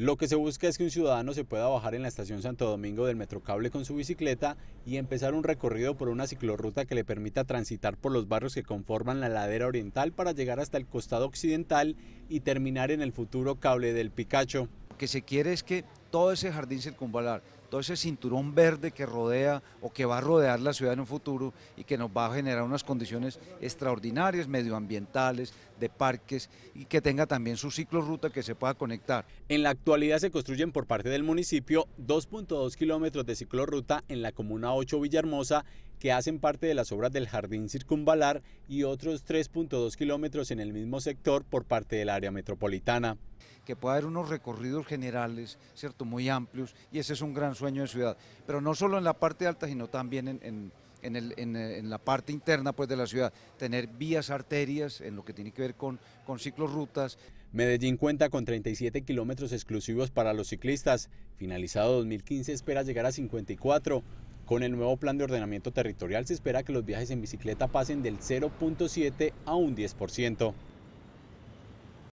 Lo que se busca es que un ciudadano se pueda bajar en la estación Santo Domingo del Metrocable con su bicicleta y empezar un recorrido por una ciclorruta que le permita transitar por los barrios que conforman la ladera oriental para llegar hasta el costado occidental y terminar en el futuro cable del Picacho. Lo que se quiere es que todo ese jardín circunvalar todo ese cinturón verde que rodea o que va a rodear la ciudad en un futuro y que nos va a generar unas condiciones extraordinarias, medioambientales, de parques y que tenga también su ciclo que se pueda conectar. En la actualidad se construyen por parte del municipio 2.2 kilómetros de ciclorruta en la comuna 8 Villahermosa que hacen parte de las obras del Jardín Circunvalar y otros 3.2 kilómetros en el mismo sector por parte del área metropolitana. Que pueda haber unos recorridos generales, ¿cierto? Muy amplios, y ese es un gran sueño de ciudad. Pero no solo en la parte alta, sino también en, la parte interna pues, de la ciudad, tener vías, arterias, en lo que tiene que ver con, con ciclorrutas. Medellín cuenta con 37 kilómetros exclusivos para los ciclistas. Finalizado 2015 espera llegar a 54. Con el nuevo plan de ordenamiento territorial se espera que los viajes en bicicleta pasen del 0.7 a un 10%.